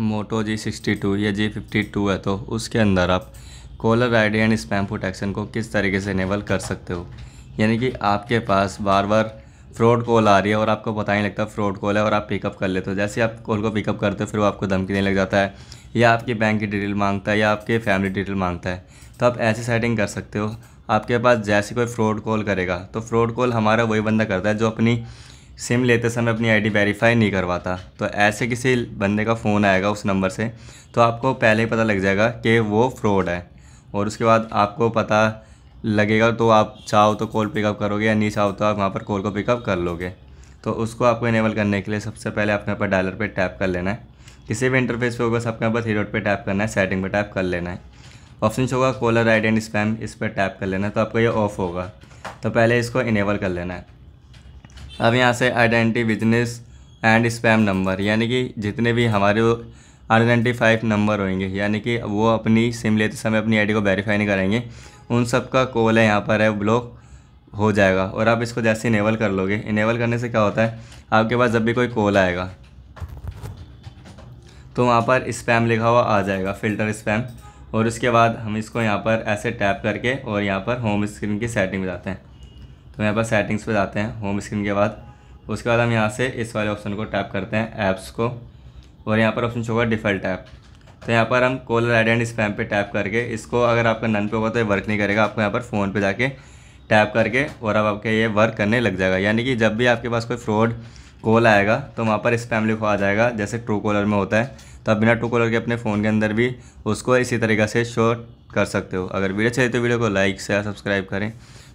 मोटो जी sixty two या जी fifty to है तो उसके अंदर आप caller I D and spam protection को किस तरीके से इनेबल कर सकते हो यानी कि आपके पास बार बार फ्रॉड कॉल आ रही है और आपको पता ही लगता फ्रॉड कॉल है और आप पिकअप कर लेते हो जैसे आप कॉल को पिकअप करते हो फिर वो आपको धमकी देने लग जाता है या आपकी बैंक की डिटेल मांगता है या आपके फैमिली डिटेल मांगता है तो आप ऐसी सेटिंग कर सकते हो आपके पास जैसे कोई फ्रॉड कॉल करेगा तो फ्रॉड कॉल हमारा वही बंदा करता है जो अपनी सिम लेते समय अपनी आईडी वेरीफाई नहीं करवाता तो ऐसे किसी बंदे का फ़ोन आएगा उस नंबर से तो आपको पहले ही पता लग जाएगा कि वो फ्रॉड है और उसके बाद आपको पता लगेगा तो आप चाहो तो कॉल पिकअप करोगे या नहीं चाहो तो आप वहाँ पर कॉल को पिकअप कर लोगे तो उसको आपको इनेबल करने के लिए सबसे पहले यहाँ पर डायलर पर टैप कर लेना है किसी भी इंटरफेस पे होगा सबके यहाँ पर थीरोड पर टैप करना है सेटिंग पर टैप कर लेना है ऑप्शन होगा कॉलर आइडेंट स्पैम इस पर टैप कर लेना है तो आपका ये ऑफ होगा तो पहले इसको इनेबल कर लेना है अब यहाँ से identify business and spam number यानी कि जितने भी हमारे आइडेंटिफाइव नंबर होंगे यानी कि वो अपनी सिम लेते समय अपनी आईडी को वेरीफाई नहीं करेंगे उन सब का कॉल है यहाँ पर है ब्लॉक हो जाएगा और आप इसको जैसे इनेबल कर लोगे इनेबल करने से क्या होता है आपके पास जब भी कोई कॉल आएगा तो वहाँ पर स्पैम लिखा हुआ आ जाएगा फ़िल्टर स्पैम और उसके बाद हम इसको यहाँ पर ऐसे टैप करके और यहाँ पर होम स्क्रीन की सेटिंग में जाते हैं तो यहाँ पर सेटिंग्स पे जाते हैं होम स्क्रीन के बाद उसके बाद हम यहाँ से इस वाले ऑप्शन को टैप करते हैं ऐप्स को और यहाँ पर ऑप्शन होगा डिफ़ल्ट ऐप तो यहाँ पर हम कॉलर आई एंड स्पैम पे टैप करके इसको अगर आपका नन पे होगा तो ये वर्क नहीं करेगा आपको यहाँ पर फ़ोन पे जाके टैप करके और अब आपके ये वर्क करने लग जाएगा यानी कि जब भी आपके पास कोई फ्रॉड कॉल आएगा तो वहाँ पर स्पैम लिखवा आ जाएगा जैसे ट्रू कॉलर में होता है तो आप बिना ट्रू कॉलर के अपने फ़ोन के अंदर भी उसको इसी तरीके से शो कर सकते हो अगर वीडियो चाहिए तो वीडियो को लाइक शेयर सब्सक्राइब करें